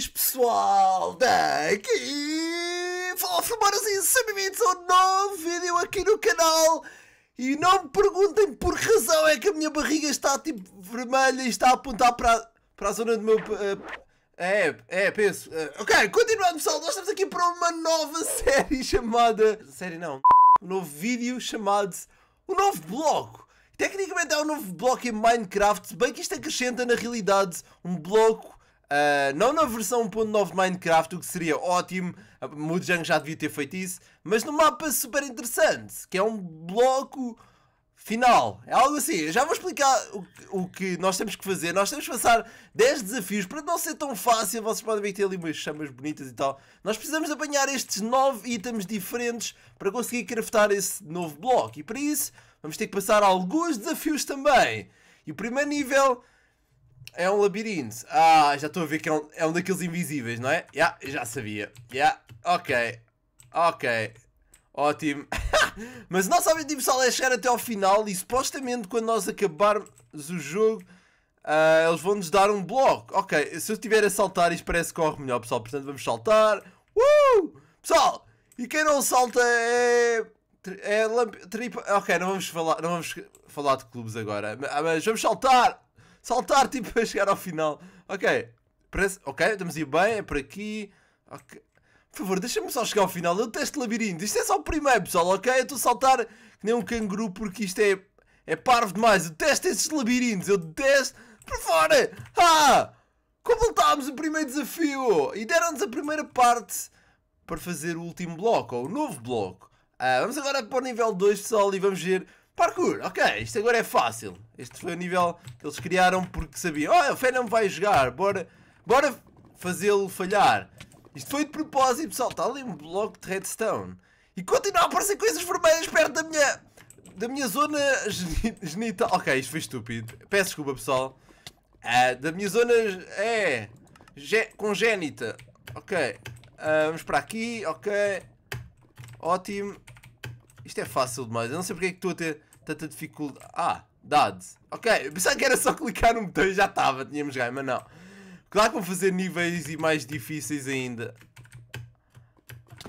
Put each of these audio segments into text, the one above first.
Boas, pessoal! Daqui! Fala Filmaras e sejam bem-vindos a um novo vídeo aqui no canal. E não me perguntem por que razão é que a minha barriga está tipo vermelha e está a apontar para, a, para a zona do meu... Uh, é, é, penso. Uh, ok, continuando pessoal, nós estamos aqui para uma nova série chamada... Série não. Um novo vídeo chamado... Um novo bloco! Tecnicamente é um novo bloco em Minecraft, se bem que isto acrescenta na realidade um bloco Uh, não na versão 1.9 de Minecraft, o que seria ótimo, ah, Mojang já devia ter feito isso, mas no mapa super interessante, que é um bloco final. É algo assim. Eu já vou explicar o, o que nós temos que fazer. Nós temos que passar 10 desafios para não ser tão fácil. Vocês podem ver que tem ali umas chamas bonitas e tal. Nós precisamos apanhar estes 9 itens diferentes para conseguir craftar esse novo bloco. E para isso, vamos ter que passar alguns desafios também. E o primeiro nível é um labirinto. Ah, já estou a ver que é um, é um daqueles invisíveis, não é? Yeah, já sabia. Yeah, ok. Ok. Ótimo. Mas o nosso objetivo só é chegar até ao final e supostamente quando nós acabarmos o jogo uh, eles vão-nos dar um bloco. Ok, se eu estiver a saltar isto parece que corre melhor, pessoal. Portanto, vamos saltar. Uh! Pessoal, e quem não salta é... é lamp... Tripa... Ok, não vamos, falar, não vamos falar de clubes agora, ah, mas vamos saltar! saltar tipo para chegar ao final. Ok, parece, ok, estamos a ir bem, é por aqui. Ok. Por favor, deixa-me só chegar ao final. Eu testo labirinto. Isto é só o primeiro, pessoal, ok? Eu estou a saltar que nem um canguru porque isto é, é parvo demais. Eu teste esses labirintos. Eu detesto. Por fora! Ah! Completámos o primeiro desafio! E deram-nos a primeira parte para fazer o último bloco, ou o novo bloco. Ah, vamos agora para o nível 2, pessoal, e vamos ver Parkour, ok, isto agora é fácil. Este foi o nível que eles criaram porque sabiam. Oh, o Venom vai jogar, bora, bora fazê-lo falhar. Isto foi de propósito, pessoal. Está ali um bloco de redstone. E continua a aparecer coisas vermelhas perto da minha, da minha zona genital. Ok, isto foi estúpido. Peço desculpa, pessoal. Ah, da minha zona é congénita. Ok, ah, vamos para aqui. Ok, ótimo. Isto é fácil demais. Eu não sei porque é que estou a ter tanta dificuldade. Ah, dados. Ok, pensava que era só clicar no botão e já estava, tínhamos ganho, mas não. Claro que vou fazer níveis e mais difíceis ainda.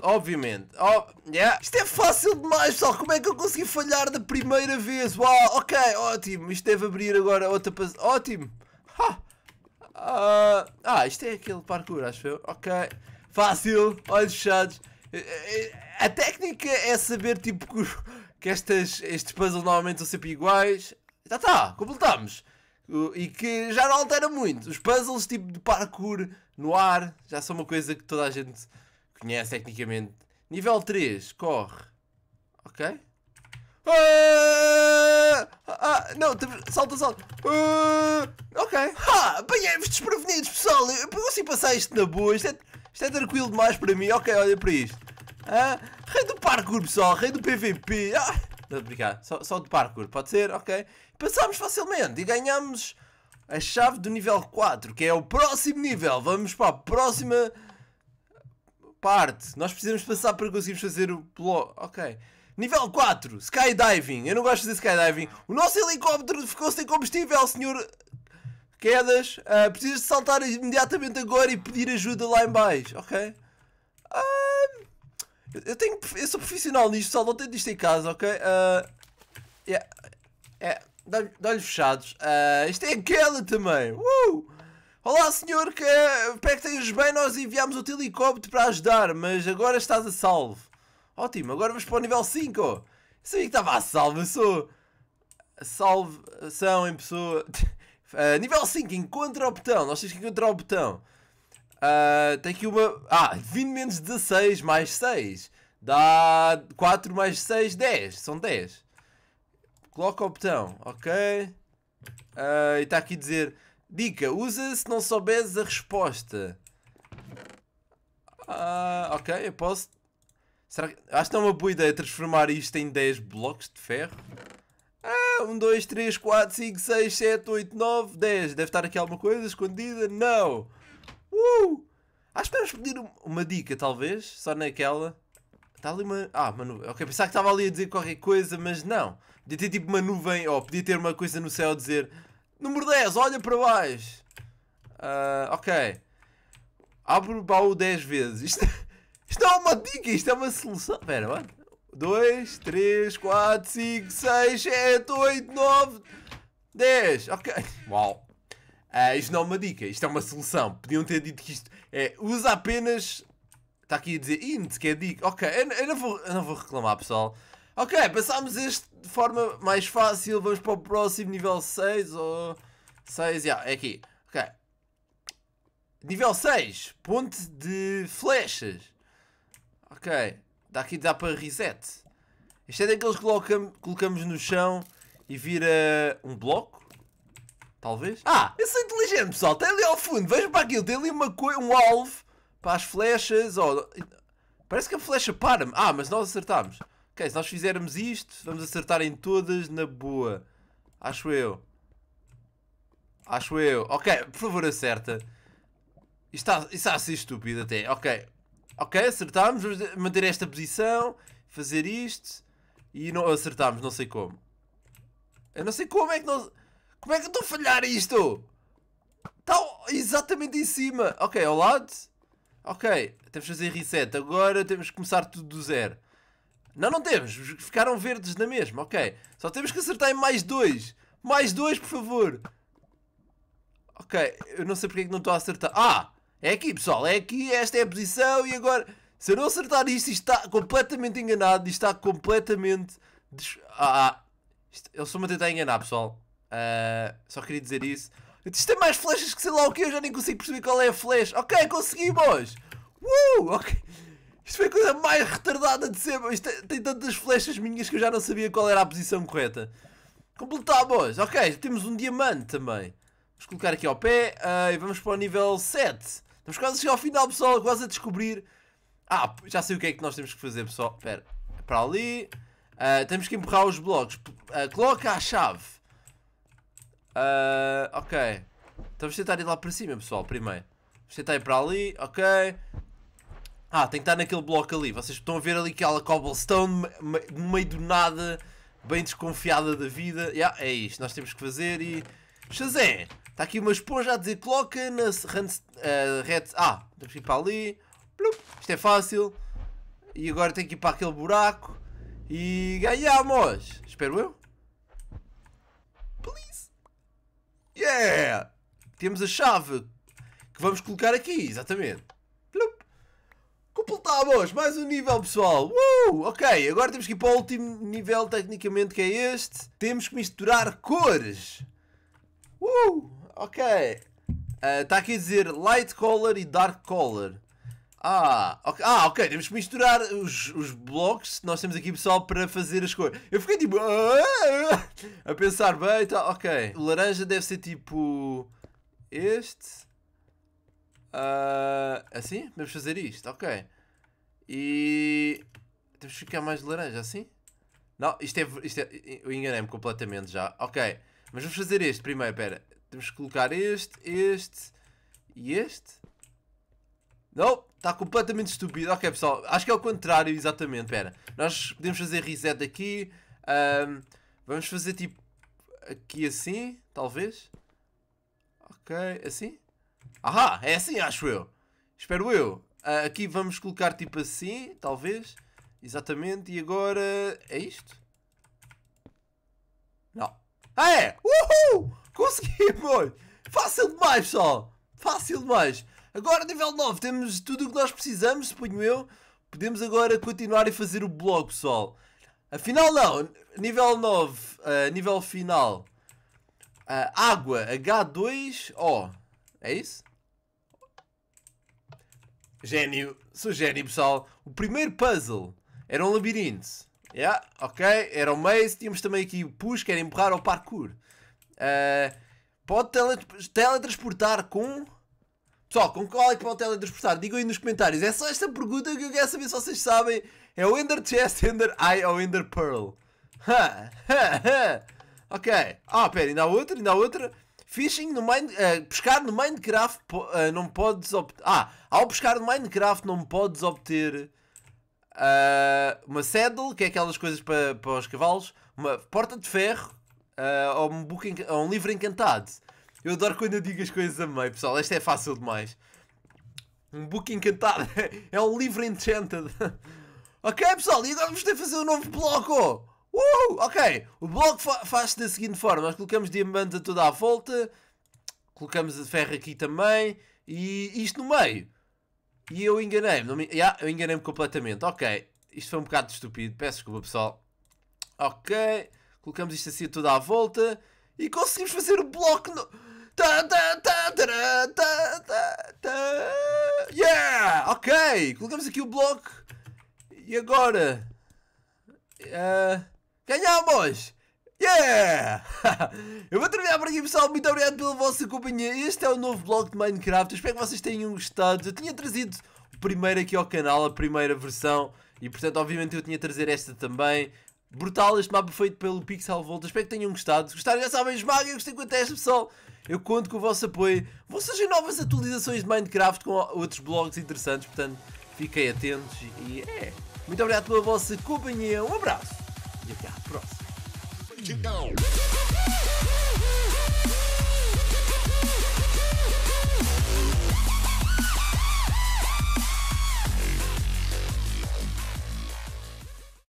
Obviamente. Oh, yeah. Isto é fácil demais, pessoal. Como é que eu consegui falhar da primeira vez? Uau, ok, ótimo. Isto deve abrir agora outra Ótimo. Ha. Uh, ah, isto é aquele parkour, acho eu. Ok. Fácil. Olhos fechados. Eh, eh, eh, a técnica é saber, tipo, que estas, estes puzzles normalmente são sempre iguais. Tá, tá, completamos. E que já não altera muito. Os puzzles tipo de parkour no ar já são uma coisa que toda a gente conhece tecnicamente. Nível 3, corre. Ok? Ah, ah, ah não, salta, salta. Ah, ok. Ah, apanhei-vos desprevenidos, pessoal. Eu, eu consigo assim passar isto na boa. Isto é, isto é tranquilo demais para mim. Ok, olha para isto. Ah, Rei do parkour, pessoal, rei do PVP. Ah, obrigado. não, só, só do parkour, pode ser? Ok. Passámos facilmente e ganhámos a chave do nível 4, que é o próximo nível. Vamos para a próxima parte. Nós precisamos passar para conseguirmos fazer o bloco. Ok. Nível 4, skydiving. Eu não gosto de skydiving. O nosso helicóptero ficou sem combustível, senhor Quedas. Uh, ah, precisas de saltar imediatamente agora e pedir ajuda lá em baixo. Ok. Eu, tenho, eu sou profissional nisto, pessoal. Não tenho disto em casa, ok? Uh, yeah, yeah, de olhos fechados. Uh, isto é aquele também. Uh! Olá, senhor, que espero que estejas bem. Nós enviámos o teu helicóptero para ajudar, mas agora estás a salvo. Ótimo, agora vamos para o nível 5. Eu sabia que estava a salvo. Eu sou. Salvação em pessoa. Uh, nível 5, encontra o botão. Nós temos que encontrar o botão. Uh, tem aqui uma. Ah, 20 menos 16 mais 6 dá 4 mais 6, 10. São 10. Coloca o botão, ok? Uh, e está aqui a dizer: Dica, usa se não souberes a resposta. Uh, ok, eu posso. Será que... Acho que é uma boa ideia transformar isto em 10 blocos de ferro. Ah, 1, 2, 3, 4, 5, 6, 7, 8, 9, 10. Deve estar aqui alguma coisa escondida? Não! Uh! Acho que podemos pedir uma dica, talvez, só naquela. Está ali uma. Ah, uma nuvem. Ok, pensava que estava ali a dizer qualquer coisa, mas não. Podia ter tipo uma nuvem, ou oh, podia ter uma coisa no céu a dizer Número 10, olha para baixo. Uh, ok. Abro o baú 10 vezes. Isto, isto não é uma dica, isto é uma solução. Espera, mano. 2, 3, 4, 5, 6, 7, 8, 9, 10. Ok. Uau. Uh, isto não é uma dica, isto é uma solução. Podiam ter dito que isto é usa apenas. Está aqui a dizer, int, que é dica. Ok, eu, eu, não vou, eu não vou reclamar, pessoal. Ok, passámos este de forma mais fácil. Vamos para o próximo nível 6 ou. 6, yeah, é aqui. Ok. Nível 6, ponte de flechas. Ok. Daqui dá para reset. Isto é daqueles que colocamos no chão e vira um bloco. Talvez. Ah, eu sou inteligente, pessoal. Tem ali ao fundo. Vejam para aquilo. Tem ali uma um alvo para as flechas. Oh, parece que a flecha para-me. Ah, mas nós acertámos. Ok, se nós fizermos isto, vamos acertar em todas na boa. Acho eu. Acho eu. Ok, por favor, acerta. Isto está, está a ser estúpido até. Ok. Ok, acertámos. Vamos manter esta posição. Fazer isto. E não acertámos, não sei como. Eu não sei como é que nós... Como é que eu estou a falhar isto? Está exatamente em cima. Ok, ao lado. Ok, temos que fazer reset. Agora temos que começar tudo do zero. Não, não temos. Ficaram verdes na mesma. Ok. Só temos que acertar em mais dois. Mais dois, por favor. Ok, eu não sei porque é que não estou a acertar. Ah, é aqui, pessoal. É aqui. Esta é a posição. E agora, se eu não acertar isto, isto está completamente enganado. Isto está completamente... Ah, eu ah. Isto... Eles estão-me a tentar enganar, pessoal. Uh, só queria dizer isso. Isto tem mais flechas que sei lá o que, eu já nem consigo perceber qual é a flecha. Ok, conseguimos! Uh, ok. Isto foi a coisa mais retardada de sempre. Isto tem, tem tantas flechas minhas que eu já não sabia qual era a posição correta. Completámos! Ok, temos um diamante também. Vamos colocar aqui ao pé uh, e vamos para o nível 7. Estamos quase a chegar ao final, pessoal, quase a descobrir. Ah, já sei o que é que nós temos que fazer, pessoal. Espera, é para ali. Uh, temos que empurrar os blocos. Uh, coloca a chave. Uh, ok. Então vamos tentar ir lá para cima, pessoal, primeiro. Vamos tentar ir para ali, ok. Ah, tem que estar naquele bloco ali. Vocês estão a ver ali aquela cobblestone no meio do nada, bem desconfiada da vida. Yeah, é isto, nós temos que fazer e... Shazam! Está aqui uma esponja a dizer coloca na uh, red... Ah, temos que ir para ali. Plup. Isto é fácil. E agora tem que ir para aquele buraco. E ganhamos! Espero eu. Yeah! Temos a chave que vamos colocar aqui, exatamente. Plup. Completámos! Mais um nível, pessoal! Uh! Ok, agora temos que ir para o último nível, tecnicamente, que é este. Temos que misturar cores. Uh! Ok. Está ah, uh, aqui a dizer Light Color e Dark Color. Ah, ok, ah, okay. temos que misturar os, os blocos. Nós temos aqui pessoal para fazer as cores. Eu fiquei tipo. Ah", a pensar bem e tá, Ok, o laranja deve ser tipo. Este. Uh, assim? Vamos fazer isto, ok. E. Temos que ficar mais laranja, assim? Não, isto é. Isto é eu enganei-me completamente já. Ok, mas vamos fazer este primeiro, pera. Temos que colocar este, este e este. Não, está completamente estúpido. Ok, pessoal, acho que é o contrário, exatamente. Pera, nós podemos fazer reset aqui. Um, vamos fazer tipo aqui assim, talvez. Ok, assim? Ahá, é assim, acho eu. Espero eu. Uh, aqui vamos colocar tipo assim, talvez. Exatamente, e agora é isto? Não. Ah, é! Uhul! Conseguimos! Fácil demais, pessoal! Fácil demais! Agora, nível 9, temos tudo o que nós precisamos, suponho eu. Podemos agora continuar e fazer o blog, pessoal. Afinal, não. Nível 9, uh, nível final. Uh, água, H2O. É isso? Gênio. Sou gênio, pessoal. O primeiro puzzle era um labirinto. Yeah, ok. Era o maze. Tínhamos também aqui o push, que era empurrar ao parkour. Uh, pode teletransportar com Pessoal, com qual é que vão teletransportar? Digam aí nos comentários. É só esta pergunta que eu quero saber se vocês sabem. É o Ender Chest, Ender Eye ou Ender Pearl? Ok. Ah, pera, ainda há outra, ainda há outra. Fishing no Minecraft. Uh, pescar no Minecraft uh, não podes obter... Ah, ao pescar no Minecraft não podes obter... Uh, uma saddle, que é aquelas coisas para, para os cavalos. Uma porta de ferro. Eh, ou um, book um livro encantado. Eu adoro quando eu digo as coisas a meio, pessoal. Esta é fácil demais. Um book encantado. é um livro enchanted. ok, pessoal, e agora vamos ter que fazer um novo bloco. Uh, ok, o bloco fa faz-se da seguinte forma: nós colocamos diamantes a toda a volta, colocamos a ferro aqui também e isto no meio. E eu enganei-me, me... yeah, eu enganei-me completamente. Ok, isto foi um bocado estúpido, peço desculpa pessoal. Ok, colocamos isto assim a toda a volta e conseguimos fazer o bloco. No... Tá, tá, tá, yeah! Ok! Colocamos aqui o bloco. E agora? Uh, ganhamos! Yeah! Eu vou terminar por aqui, pessoal. Muito obrigado pela vossa companhia. Este é o novo blog de Minecraft. Eu espero que vocês tenham gostado. Eu tinha trazido o primeiro aqui ao canal, a primeira versão. E portanto, obviamente, eu tinha de trazer esta também. Brutal este mapa feito pelo Pixel Volta. Espero que tenham gostado. Se gostaram, já sabem, esmaguem, gostei com o teste, pessoal. Eu conto com o vosso apoio. Vão surgir novas atualizações de Minecraft com outros blogs interessantes. Portanto, fiquem atentos. E é. Muito obrigado pela vossa companhia. Um abraço e até à próxima.